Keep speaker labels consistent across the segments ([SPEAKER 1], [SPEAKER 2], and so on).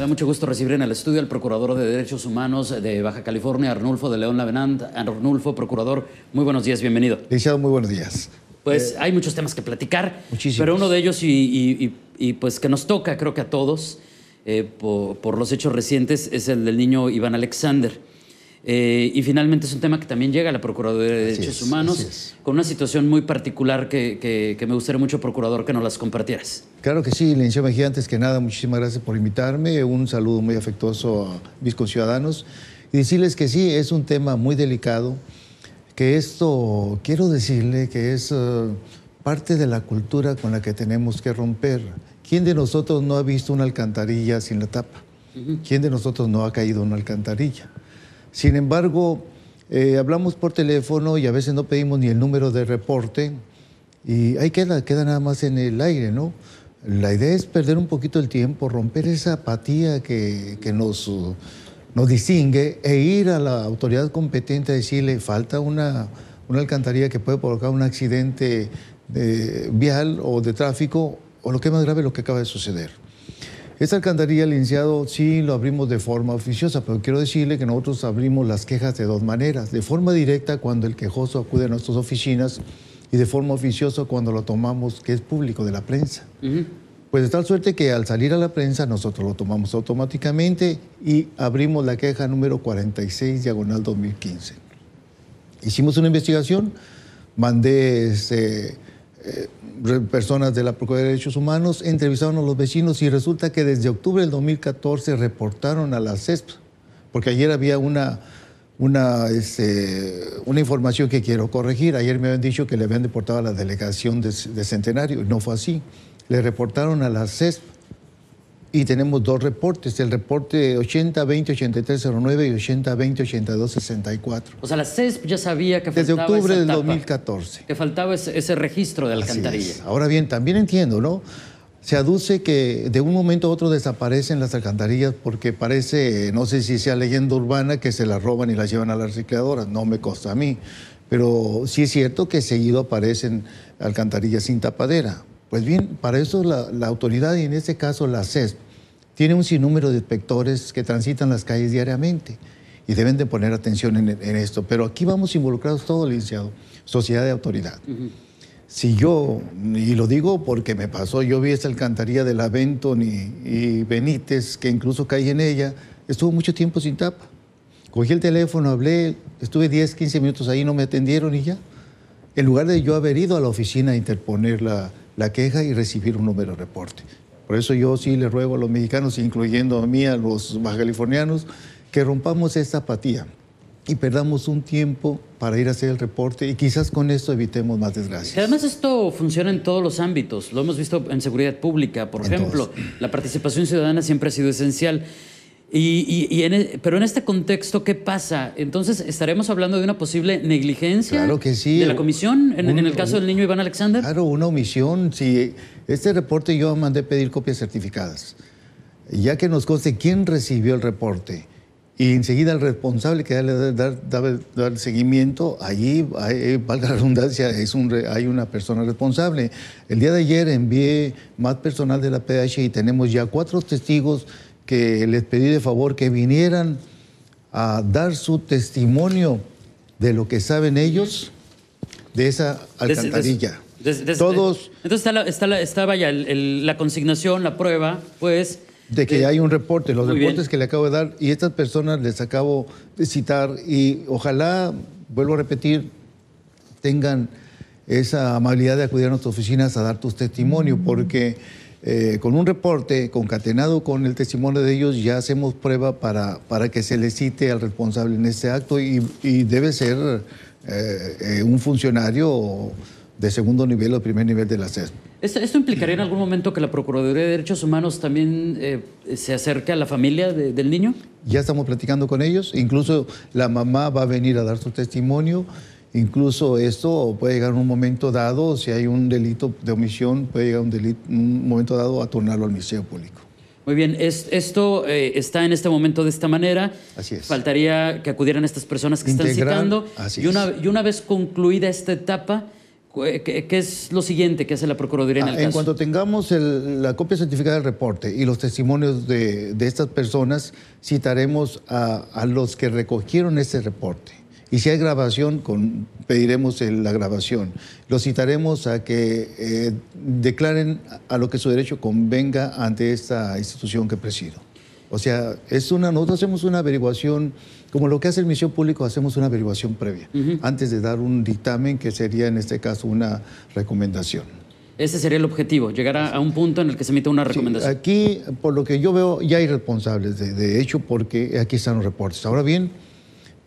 [SPEAKER 1] Me da mucho gusto recibir en el estudio al Procurador de Derechos Humanos de Baja California, Arnulfo de León Lavenant. Arnulfo, Procurador, muy buenos días, bienvenido. Licenciado, muy buenos días. Pues eh, hay muchos temas que platicar, pero uno de ellos y, pues que nos toca, creo que a todos, eh, por, los hechos recientes, es el del niño Iván Alexander. Eh, y finalmente es un tema que también llega a la Procuraduría de Derechos Humanos, con una situación muy particular que, me gustaría mucho, Procurador, que nos las compartieras.
[SPEAKER 2] Claro que sí, Lencio Mejía, antes que nada, muchísimas gracias por invitarme, un saludo muy afectuoso a mis conciudadanos y decirles que sí, es un tema muy delicado, que esto, quiero decirle que es eh, parte de la cultura con la que tenemos que romper. ¿Quién de nosotros no ha visto una alcantarilla sin la tapa? ¿Quién de nosotros no ha caído en una alcantarilla? Sin embargo, eh, hablamos por teléfono y a veces no pedimos ni el número de reporte y ahí queda, queda nada más en el aire, ¿no? La idea es perder un poquito el tiempo, romper esa apatía que, nos, nos distingue e ir a la autoridad competente a decirle, falta una, una alcantarilla que puede provocar un accidente eh, vial o de tráfico, o lo que es más grave, lo que acaba de suceder. Esta alcantarilla, licenciado, sí lo abrimos de forma oficiosa, pero quiero decirle que nosotros abrimos las quejas de dos maneras. De forma directa, cuando el quejoso acude a nuestras oficinas, y de forma oficiosa cuando lo tomamos, que es público de la prensa. Pues de tal suerte que al salir a la prensa nosotros lo tomamos automáticamente y abrimos la queja número 46, diagonal 2015. Hicimos una investigación, mandé... este... Eh, personas de la Procuraduría de Derechos Humanos, entrevistaron a los vecinos y resulta que desde octubre del 2014 reportaron a la CESP, porque ayer había una, una, este, una información que quiero corregir. Ayer me habían dicho que le habían deportado a la delegación de, de Centenario, no fue así. Le reportaron a la CESP y tenemos dos reportes, el reporte 80 8309 y 80 8264
[SPEAKER 1] O sea, la CESP ya sabía que faltaba Desde octubre del
[SPEAKER 2] 2014.
[SPEAKER 1] Que faltaba ese, registro de alcantarillas.
[SPEAKER 2] Ahora bien, también entiendo, ¿no? Se aduce que de un momento a otro desaparecen las alcantarillas porque parece, no sé si sea leyenda urbana, que se las roban y las llevan a las recicladoras. No me consta a mí. Pero sí es cierto que seguido aparecen alcantarillas sin tapadera. Pues bien, para eso la, la autoridad, y en este caso la CESP, tiene un sinnúmero de inspectores que transitan las calles diariamente y deben de poner atención en, esto. Pero aquí vamos involucrados todos, licenciado, sociedad de autoridad. Si yo, y lo digo porque me pasó, yo vi esta alcantarilla de la Benton y, Benítez, que incluso caí en ella, estuvo mucho tiempo sin tapa. Cogí el teléfono, hablé, estuve 10, 15 minutos ahí, no me atendieron y ya. En lugar de yo haber ido a la oficina a interponer la, la queja y recibir un número de reporte. Por eso yo sí le ruego a los mexicanos, incluyendo a mí, a los bajacalifornianos, que rompamos esta apatía y perdamos un tiempo para ir a hacer el reporte y quizás con esto evitemos más desgracias.
[SPEAKER 1] además esto funciona en todos los ámbitos. Lo hemos visto en seguridad pública, por ejemplo. La participación ciudadana siempre ha sido esencial. Y, e, pero en este contexto, ¿qué pasa? Entonces, ¿estaremos hablando de una posible negligencia de la comisión en, el caso del
[SPEAKER 2] niño Iván Alexander? Claro, una omisión. Si este reporte yo mandé pedir copias certificadas, ya que nos conste quién recibió el reporte. Y enseguida el responsable que darle dar, dar, seguimiento, allí, valga la redundancia, es un, hay una persona responsable. El día de ayer envié más personal de la PDH y tenemos ya cuatro testigos que les pedí de favor que vinieran a dar su testimonio de lo que saben ellos de esa alcantarilla.
[SPEAKER 1] Todos. Entonces está, la, la, consignación, la prueba, pues.
[SPEAKER 2] De que eh, hay un reporte, los reportes que le acabo de dar, y estas personas les acabo de citar, y ojalá, vuelvo a repetir, tengan esa amabilidad de acudir a nuestras oficinas a dar tus testimonio mm. porque eh, con un reporte concatenado con el testimonio de ellos ya hacemos prueba para, para que se le cite al responsable en este acto y debe ser eh, eh, un funcionario de segundo nivel o primer nivel de la CES.
[SPEAKER 1] E ¿Esto, implicaría en algún momento que la Procuraduría de Derechos Humanos también eh, se acerque a la familia del
[SPEAKER 2] niño? Ya estamos platicando con ellos, incluso la mamá va a venir a dar su testimonio, incluso esto puede llegar en un momento dado, si hay un delito de omisión, puede llegar un, un momento dado a tornarlo al Ministerio Público.
[SPEAKER 1] Muy bien, esto eh, está en este momento de esta manera. Así es. Faltaría que acudieran estas personas que están citando. Así y, una, y una vez concluida esta etapa, eh, ¿Qué, es lo siguiente que hace la Procuraduría en el ah, caso? En cuanto
[SPEAKER 2] tengamos la copia certificada del reporte y los testimonios de, estas personas, citaremos a, a, los que recogieron ese reporte. Y si hay grabación, con, pediremos la grabación. Los citaremos a que eh, declaren a lo que su derecho convenga ante esta institución que presido. O sea, es una, nosotros hacemos una averiguación, como lo que hace el Misión Público, hacemos una averiguación previa, antes de dar un dictamen que sería en este caso una recomendación.
[SPEAKER 1] Ese sería el objetivo, llegar a, un punto en el que se emite una recomendación.
[SPEAKER 2] aquí, por lo que yo veo, ya hay responsables de, de hecho, porque aquí están los reportes. Ahora bien,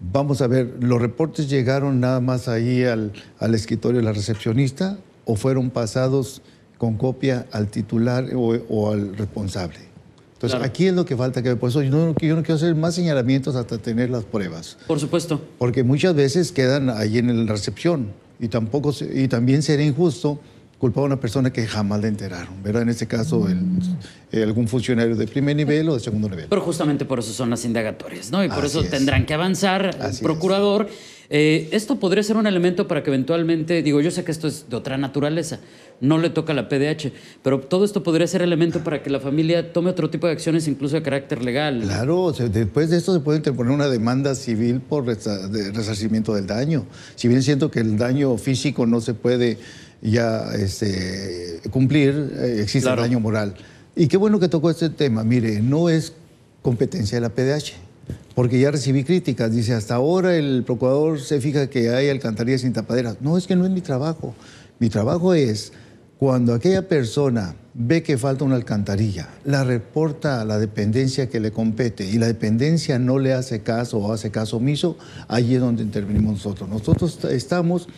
[SPEAKER 2] Vamos a ver, ¿los reportes llegaron nada más ahí al, al escritorio de la recepcionista o fueron pasados con copia al titular o, al responsable? Entonces, aquí es lo que falta que ver. Por eso yo no, yo no, quiero hacer más señalamientos hasta tener las pruebas. Por supuesto. Porque muchas veces quedan ahí en la recepción y, tampoco, y también sería injusto culpaba a una persona que jamás le enteraron, ¿verdad? En este caso, eh, algún funcionario de primer nivel o de segundo nivel. Pero justamente por
[SPEAKER 1] eso son las indagatorias, ¿no? Y por eso tendrán que avanzar, procurador.
[SPEAKER 2] Eh, esto
[SPEAKER 1] podría ser un elemento para que eventualmente, digo, yo sé que esto es de otra naturaleza, no le toca a la PDH, pero todo esto podría ser elemento para que la familia tome otro tipo de acciones, incluso de carácter legal.
[SPEAKER 2] Claro, después de esto se puede interponer una demanda civil por resarcimiento del daño. Si bien siento que el daño físico no se puede ya este, cumplir, eh, existe daño moral. Y qué bueno que tocó este tema. Mire, no es competencia de la PDH, porque ya recibí críticas. Dice, hasta ahora el procurador se fija que hay alcantarillas sin tapaderas. No, es que no es mi trabajo. Mi trabajo es cuando aquella persona ve que falta una alcantarilla, la reporta a la dependencia que le compete y la dependencia no le hace caso o hace caso omiso, allí es donde intervenimos nosotros. Nosotros estamos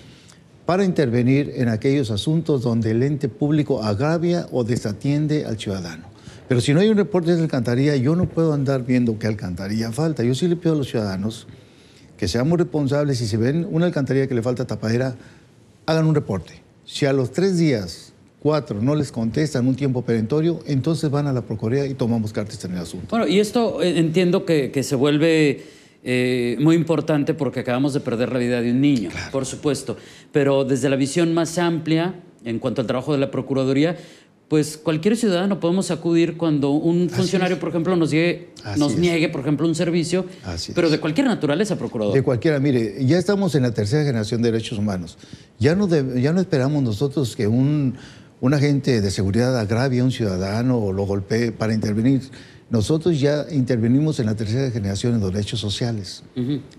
[SPEAKER 2] para intervenir en aquellos asuntos donde el ente público agravia o desatiende al ciudadano. Pero si no hay un reporte de alcantarilla, yo no puedo andar viendo qué alcantarilla falta. Yo sí le pido a los ciudadanos que seamos responsables y si ven una alcantarilla que le falta tapadera, hagan un reporte. Si a los tres días, cuatro, no les contestan un tiempo perentorio, entonces van a la Procuraduría y tomamos cartas en el asunto.
[SPEAKER 1] Bueno, y esto eh, entiendo que se vuelve eh, muy importante porque acabamos de perder la vida de un niño, por supuesto. Pero desde la visión más amplia, en cuanto al trabajo de la Procuraduría, pues cualquier ciudadano podemos acudir cuando un funcionario, por ejemplo, nos, nos niegue, por ejemplo, un servicio, pero de cualquier naturaleza, procurador. De
[SPEAKER 2] cualquiera, mire, ya estamos en la tercera generación de derechos humanos. Ya no, ya no esperamos nosotros que un, un agente de seguridad agravie a un ciudadano o lo golpee para intervenir. Nosotros ya intervenimos en la tercera generación de derechos sociales.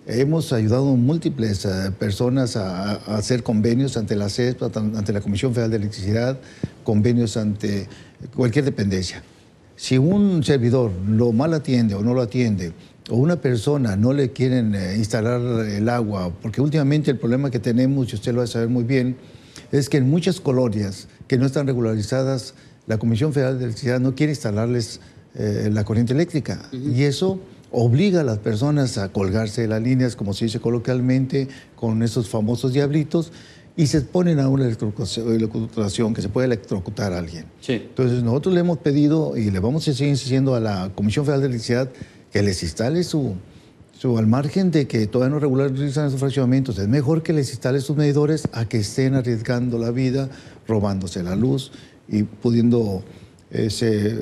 [SPEAKER 2] Hemos ayudado a múltiples eh, personas a, hacer convenios ante la CESPA, ante la Comisión Federal de Electricidad, convenios ante cualquier dependencia. Si un servidor lo mal atiende o no lo atiende, o una persona no le quieren eh, instalar el agua, porque últimamente el problema que tenemos, y usted lo va a saber muy bien, es que en muchas colonias que no están regularizadas, la Comisión Federal de Electricidad no quiere instalarles eh, la corriente eléctrica. Y eso obliga a las personas a colgarse de las líneas, como se dice coloquialmente, con esos famosos diablitos, y se exponen a una electrocutación, que se puede electrocutar a alguien. Entonces nosotros le hemos pedido y le vamos a seguir insistiendo a la Comisión Federal de Electricidad que les instale su, su al margen de que todavía no regularizan esos fraccionamientos, es mejor que les instale sus medidores a que estén arriesgando la vida, robándose la luz y pudiendo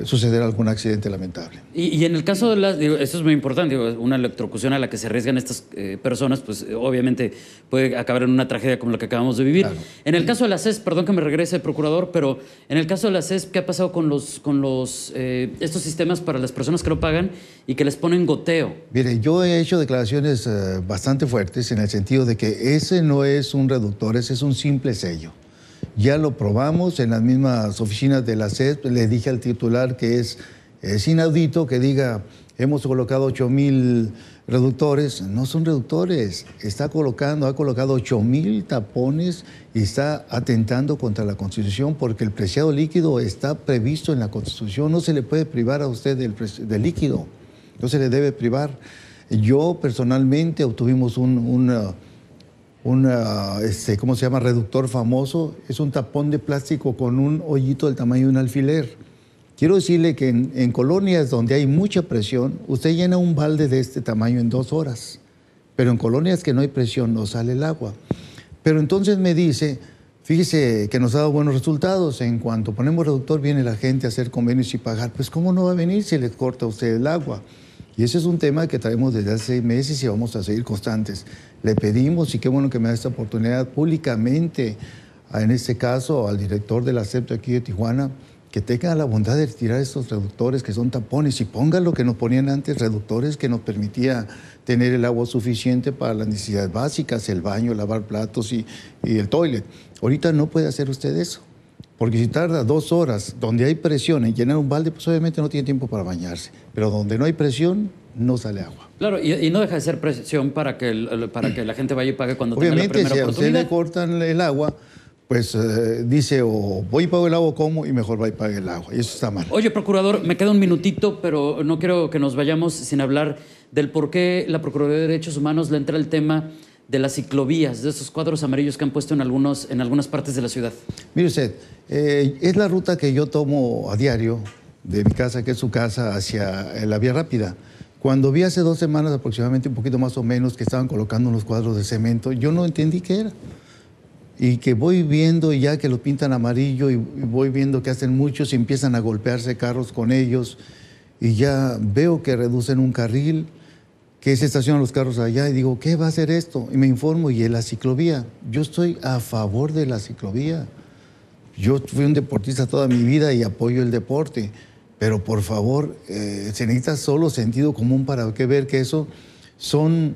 [SPEAKER 2] sucederá algún accidente lamentable.
[SPEAKER 1] Y, y, en el caso de las, esto es muy importante, una electrocución a la que se arriesgan estas eh, personas, pues eh, obviamente puede acabar en una tragedia como la que acabamos de vivir. En el caso de las e CES, perdón que me regrese, procurador, pero en el caso de las e CES, ¿qué ha pasado con los, con los eh, estos sistemas para las personas que no pagan y que les
[SPEAKER 2] ponen goteo? Mire, yo he hecho declaraciones bastante fuertes en el sentido de que ese no es un reductor, ese es un simple sello ya lo probamos en las mismas oficinas de la CEP, le dije al titular que es, inaudito que diga, hemos colocado 8 mil reductores, no son reductores, está colocando, ha colocado 8 mil tapones y está atentando contra la Constitución porque el preciado líquido está previsto en la Constitución, no se le puede privar a usted del, del líquido, no se le debe privar. Yo personalmente obtuvimos un un, ah, este, ¿cómo se llama? Reductor famoso, es un tapón de plástico con un hoyito del tamaño de un alfiler. Quiero decirle que en, colonias donde hay mucha presión, usted llena un balde de este tamaño en dos horas, pero en colonias que no hay presión no sale el agua. Pero entonces me dice, fíjese que nos ha dado buenos resultados, en cuanto ponemos reductor viene la gente a hacer convenios y pagar, pues ¿cómo no va a venir si le corta usted el agua? Y ese es un tema que traemos desde hace meses y vamos a seguir constantes. Le pedimos, y qué bueno que me da esta oportunidad públicamente, en este caso al director del Acepto aquí de Tijuana, que tenga la bondad de retirar estos reductores que son tapones y ponga lo que nos ponían antes, reductores que nos permitía tener el agua suficiente para las necesidades básicas, el baño, lavar platos y el toilet. Ahorita no puede hacer usted eso. Porque si tarda dos horas donde hay presión en llenar un balde, pues obviamente no tiene tiempo para bañarse. Pero donde no hay presión, no sale agua.
[SPEAKER 1] Claro, y, no deja de ser presión para que, para que la gente vaya y pague cuando obviamente, tenga la primera si oportunidad. Obviamente, si
[SPEAKER 2] le cortan el agua, pues eh, dice o voy y pago el agua como y mejor va y pague el agua. Y eso está mal.
[SPEAKER 1] Oye, procurador, me queda un minutito, pero no quiero que nos vayamos sin hablar del por qué la Procuraduría de Derechos Humanos le entra el tema de las ciclovías, de esos cuadros amarillos que han puesto en, algunos, en algunas partes de la ciudad?
[SPEAKER 2] Mire usted, eh, es la ruta que yo tomo a diario de mi casa, que es su casa, hacia eh, la vía rápida. Cuando vi hace dos semanas aproximadamente, un poquito más o menos, que estaban colocando unos cuadros de cemento, yo no entendí qué era. Y que voy viendo ya que lo pintan amarillo y voy viendo que hacen muchos y empiezan a golpearse carros con ellos. Y ya veo que reducen un carril que se estacionan los carros allá y digo, ¿qué va a hacer esto? Y me informo, y en la ciclovía. Yo estoy a favor de la ciclovía. Yo fui un deportista toda mi vida y apoyo el deporte, pero por favor, eh, se necesita solo sentido común para ver que eso son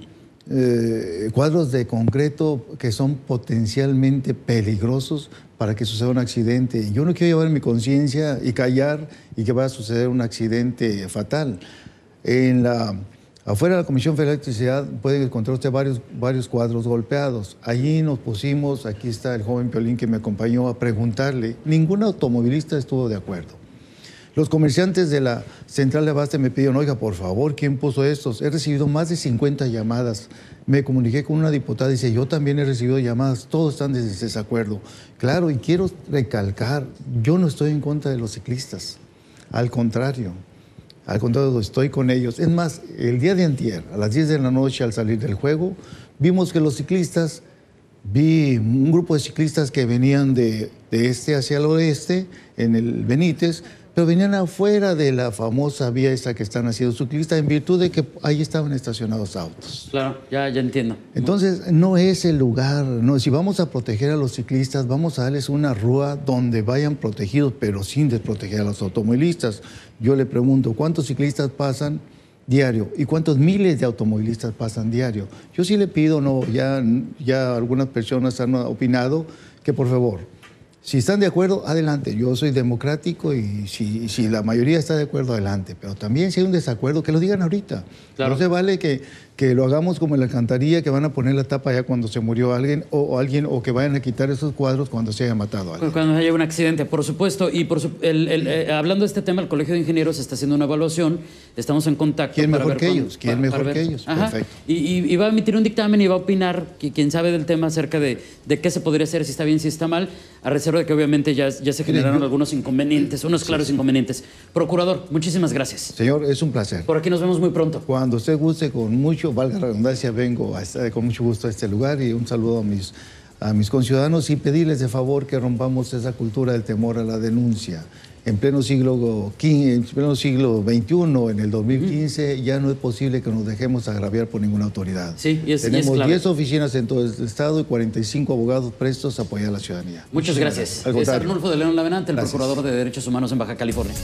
[SPEAKER 2] eh, cuadros de concreto que son potencialmente peligrosos para que suceda un accidente. Yo no quiero llevar mi conciencia y callar y que vaya a suceder un accidente fatal. En la Afuera de la Comisión Federal de Electricidad pueden encontrar usted varios, varios cuadros golpeados. Allí nos pusimos, aquí está el joven Piolín que me acompañó a preguntarle. Ningún automovilista estuvo de acuerdo. Los comerciantes de la central de abaste me pidieron, oiga, por favor, ¿quién puso estos? He recibido más de 50 llamadas. Me comuniqué con una diputada y dice, yo también he recibido llamadas, todos están ese desacuerdo. Claro, y quiero recalcar, yo no estoy en contra de los ciclistas, al contrario. Al contrario, estoy con ellos. Es más, el día de antier, a las 10 de la noche al salir del juego, vimos que los ciclistas, vi un grupo de ciclistas que venían de, de este hacia el oeste, en el Benítez, pero venían afuera de la famosa vía esa que están haciendo ciclistas en virtud de que ahí estaban estacionados autos.
[SPEAKER 1] Claro, ya, entiendo.
[SPEAKER 2] Entonces, no es el lugar, no, si vamos a proteger a los ciclistas, vamos a darles una rúa donde vayan protegidos, pero sin desproteger a los automovilistas. Yo le pregunto, ¿cuántos ciclistas pasan? diario y cuántos miles de automovilistas pasan diario. Yo sí le pido, no, ya, ya algunas personas han opinado que por favor si están de acuerdo, adelante. Yo soy democrático y si, si la mayoría está de acuerdo, adelante. Pero también si hay un desacuerdo, que lo digan ahorita. No se vale que que lo hagamos como en la alcantarilla, que van a poner la tapa ya cuando se murió alguien o, alguien, o que vayan a quitar esos cuadros cuando se haya matado alguien.
[SPEAKER 1] Cuando haya un accidente, por supuesto. Y por eh, hablando de este tema, el Colegio de Ingenieros está haciendo una evaluación, estamos en contacto. ¿Quién mejor que ellos? ¿Quién mejor que ellos? Perfecto. Y, va a emitir un dictamen y va a opinar, que, quien sabe del tema, acerca de, de, qué se podría hacer, si está bien, si está mal, a reserva de que obviamente ya, ya se generaron algunos inconvenientes, unos claros inconvenientes. Procurador, muchísimas gracias. Señor, es un placer.
[SPEAKER 2] Por aquí nos vemos muy pronto. Cuando se guste, con mucho valga la redundancia, vengo con mucho gusto a este lugar y un saludo a mis, a mis conciudadanos y pedirles de favor que rompamos esa cultura del temor a la denuncia. En pleno siglo, en pleno siglo XXI, en el 2015, ya no es posible que nos dejemos agraviar por ninguna autoridad. Sí, Tenemos 10 oficinas en todo el este Estado y 45 abogados prestos a apoyar a la ciudadanía. Muchas, gracias. Es Arnulfo
[SPEAKER 1] de León Lavenante, el Procurador de Derechos Humanos en Baja California.